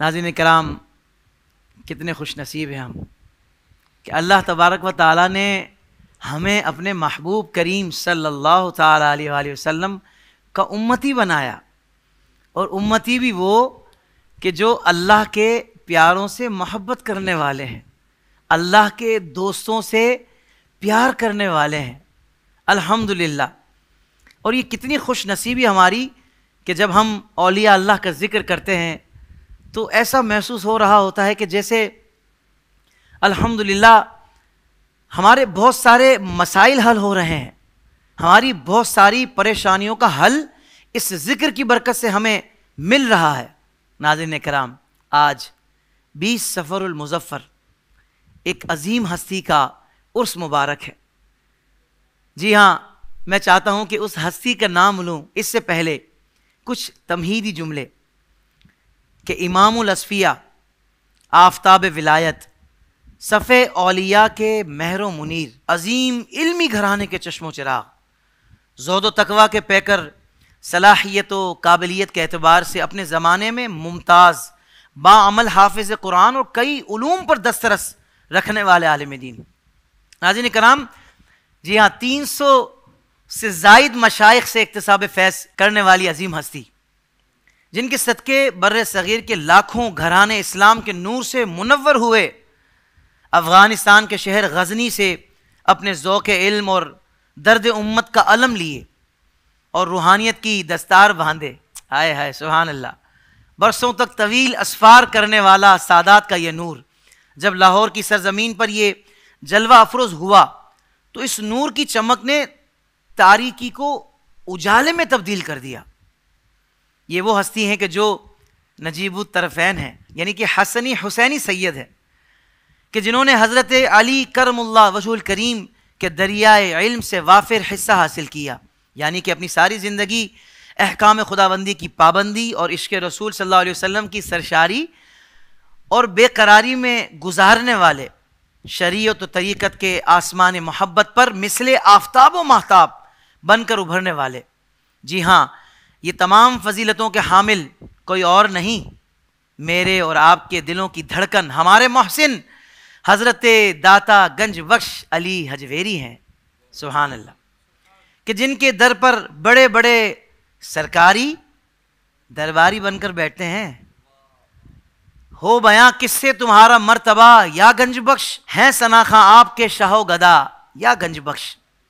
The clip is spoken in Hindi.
नाजिन कराम कितने खुश नसीब हैं हम कि अल्लाह तबारक व ताली ने हमें अपने महबूब करीम सल्लल्लाहु अलैहि वसल्लम का उम्मती बनाया और उम्मती भी वो कि जो अल्लाह के प्यारों से मोहब्बत करने वाले हैं अल्लाह के दोस्तों से प्यार करने वाले हैं अल्हम्दुलिल्लाह और ये कितनी खुश नसीबी हमारी कि जब हम अलिया अल्लाह का ज़िक्र करते हैं तो ऐसा महसूस हो रहा होता है कि जैसे अल्हम्दुलिल्लाह हमारे बहुत सारे मसाइल हल हो रहे हैं हमारी बहुत सारी परेशानियों का हल इस ज़िक्र की बरकत से हमें मिल रहा है नाजिन कराम आज बीस मुजफ्फर एक अजीम हस्ती का उर्स मुबारक है जी हाँ मैं चाहता हूँ कि उस हस्ती का नाम लूँ इससे पहले कुछ तमहीदी जुमले कि इमाम असफिया आफताब विलायत सफ़े अलिया के महर मुनीर अजीम इल्मी घराने के चश्मो चिराग जहद तकवा के पैकर सलाहियत व काबिलियत के अतबार से अपने ज़माने में मुमताज़ बामल हाफिज़ कुरान और कई ूम पर दस्तरस रखने वाले आलम दीन नाजिन कराम जी हाँ तीन सौ से जायद मशाइ से इकतसाब फैस करने वाली अजीम हस्ती जिनके सदक़े बर सग़ीर के लाखों घराने इस्लाम के नूर से मुनवर हुए अफ़गानिस्तान के शहर गजनी से अपने ओक़ इल्म और दर्द उम्मत का अलम लिए और रूहानियत की दस्तार बांधे आए हाय सुहान अल्लाह बरसों तक तवील असफ़ार करने वाला सादात का यह नूर जब लाहौर की सरजमीन पर यह जलवा अफरोज़ हुआ तो इस नूर की चमक ने तारीकी को उजाले में तब्दील कर दिया ये वो हस्ती हैं कि जो नजीब तरफ़ैन हैं यानी कि हसनी हुसैनी सैद हैं कि जिन्होंने हज़रत अली करमुल्ला वसूल करीम के दरियाए इल्म से वाफिर हिस्सा हासिल किया यानी कि अपनी सारी ज़िंदगी अहकाम खुदाबंदी की पाबंदी और इश्क रसूल सल्लल्लाहु अलैहि वसल्लम की सरशारी और बेकरारी में गुजारने वाले शरीयत तरीक़त के आसमान मोहब्बत पर मिसले आफ्ताब व महताब बनकर उभरने वाले जी हाँ ये तमाम फजीलतों के हामिल कोई और नहीं मेरे और आपके दिलों की धड़कन हमारे मोहसिन हज़रत दाता गंज बख्श अली हजवेरी हैं सुहान अल्लाह कि जिनके दर पर बड़े बड़े सरकारी दरबारी बनकर बैठते हैं हो बयां किससे तुम्हारा मर्तबा या गंज बख्श हैं सनाखा आपके शाहो गदा या गंज बख्श